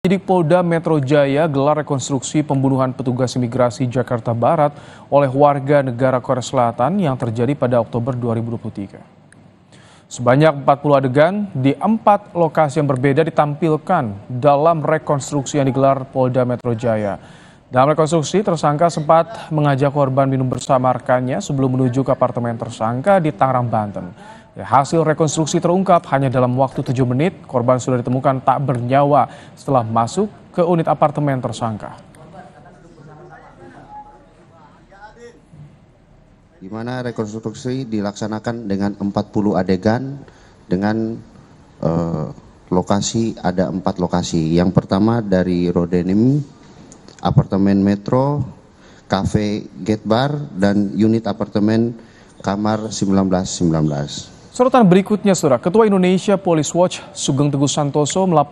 Jadi Polda Metro Jaya gelar rekonstruksi pembunuhan petugas imigrasi Jakarta Barat oleh warga negara Korea Selatan yang terjadi pada Oktober 2023. Sebanyak 40 adegan di empat lokasi yang berbeda ditampilkan dalam rekonstruksi yang digelar Polda Metro Jaya. Dalam rekonstruksi, tersangka sempat mengajak korban minum bersama rekannya sebelum menuju ke apartemen tersangka di Tangerang, Banten. Ya, hasil rekonstruksi terungkap hanya dalam waktu 7 menit, korban sudah ditemukan tak bernyawa setelah masuk ke unit apartemen tersangka. Di mana rekonstruksi dilaksanakan dengan 40 adegan dengan eh, lokasi ada empat lokasi. Yang pertama dari Rodenim, apartemen Metro, Cafe Gate Bar dan unit apartemen kamar 1919. 19. Sorotan berikutnya, Saudara. Ketua Indonesia Police Watch Sugeng Teguh Santoso melaporkan